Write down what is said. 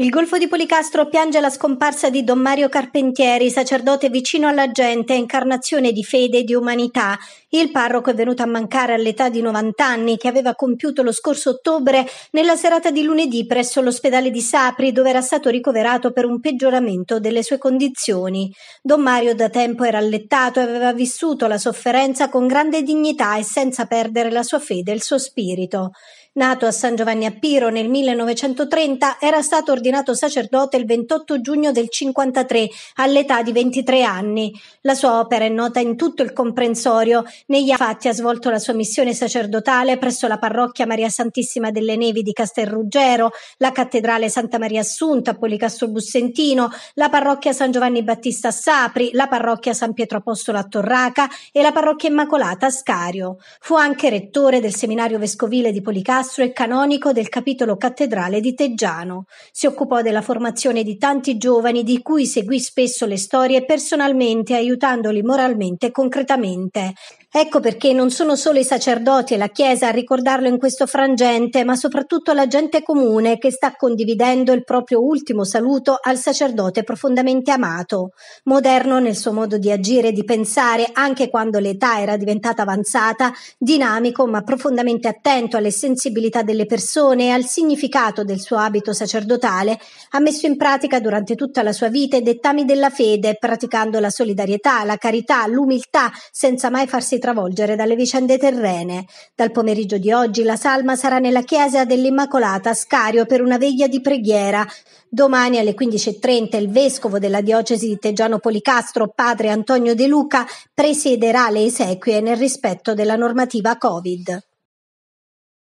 Il Golfo di Policastro piange la scomparsa di Don Mario Carpentieri, sacerdote vicino alla gente, incarnazione di fede e di umanità. Il parroco è venuto a mancare all'età di 90 anni, che aveva compiuto lo scorso ottobre nella serata di lunedì presso l'ospedale di Sapri, dove era stato ricoverato per un peggioramento delle sue condizioni. Don Mario da tempo era allettato e aveva vissuto la sofferenza con grande dignità e senza perdere la sua fede e il suo spirito. Nato a San Giovanni a Piro nel 1930, era stato ordinato ordinato sacerdote il 28 giugno del 53 all'età di 23 anni. La sua opera è nota in tutto il comprensorio. Negli fatti ha svolto la sua missione sacerdotale presso la parrocchia Maria Santissima delle Nevi di Castelruggero, la cattedrale Santa Maria Assunta a Policastro Bussentino, la parrocchia San Giovanni Battista a Sapri, la parrocchia San Pietro Apostolo a Torraca e la parrocchia Immacolata a Scario. Fu anche rettore del seminario vescovile di Policastro e canonico del capitolo cattedrale di Teggiano. Si occupò occupò della formazione di tanti giovani di cui seguì spesso le storie personalmente aiutandoli moralmente e concretamente. Ecco perché non sono solo i sacerdoti e la Chiesa a ricordarlo in questo frangente, ma soprattutto la gente comune che sta condividendo il proprio ultimo saluto al sacerdote profondamente amato, moderno nel suo modo di agire e di pensare anche quando l'età era diventata avanzata, dinamico ma profondamente attento alle sensibilità delle persone e al significato del suo abito sacerdotale mondiale, ha messo in pratica durante tutta la sua vita i dettami della fede, praticando la solidarietà, la carità, l'umiltà, senza mai farsi travolgere dalle vicende terrene. Dal pomeriggio di oggi la salma sarà nella chiesa dell'Immacolata a Scario per una veglia di preghiera. Domani alle 15.30 il vescovo della diocesi di Teggiano Policastro, padre Antonio De Luca, presiederà le esequie nel rispetto della normativa Covid.